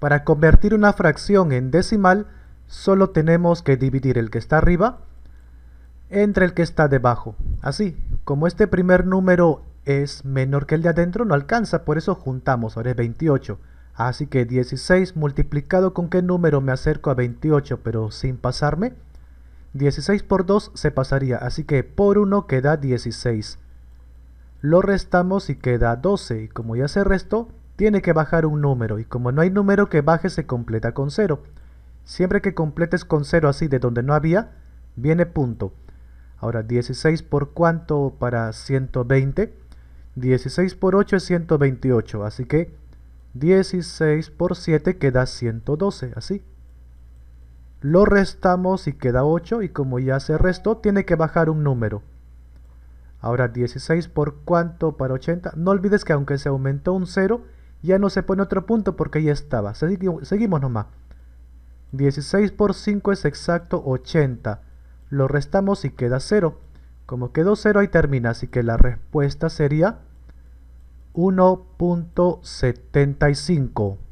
Para convertir una fracción en decimal, solo tenemos que dividir el que está arriba entre el que está debajo. Así, como este primer número es menor que el de adentro, no alcanza, por eso juntamos, ahora es 28. Así que 16 multiplicado con qué número me acerco a 28, pero sin pasarme. 16 por 2 se pasaría, así que por 1 queda 16. Lo restamos y queda 12, y como ya se restó, tiene que bajar un número y como no hay número que baje se completa con 0. Siempre que completes con 0 así de donde no había, viene punto. Ahora 16 por cuánto para 120? 16 por 8 es 128, así que 16 por 7 queda 112, así. Lo restamos y queda 8 y como ya se restó tiene que bajar un número. Ahora 16 por cuánto para 80? No olvides que aunque se aumentó un 0, ya no se pone otro punto porque ya estaba. Seguimos nomás. 16 por 5 es exacto 80. Lo restamos y queda 0. Como quedó 0 ahí termina, así que la respuesta sería 1.75.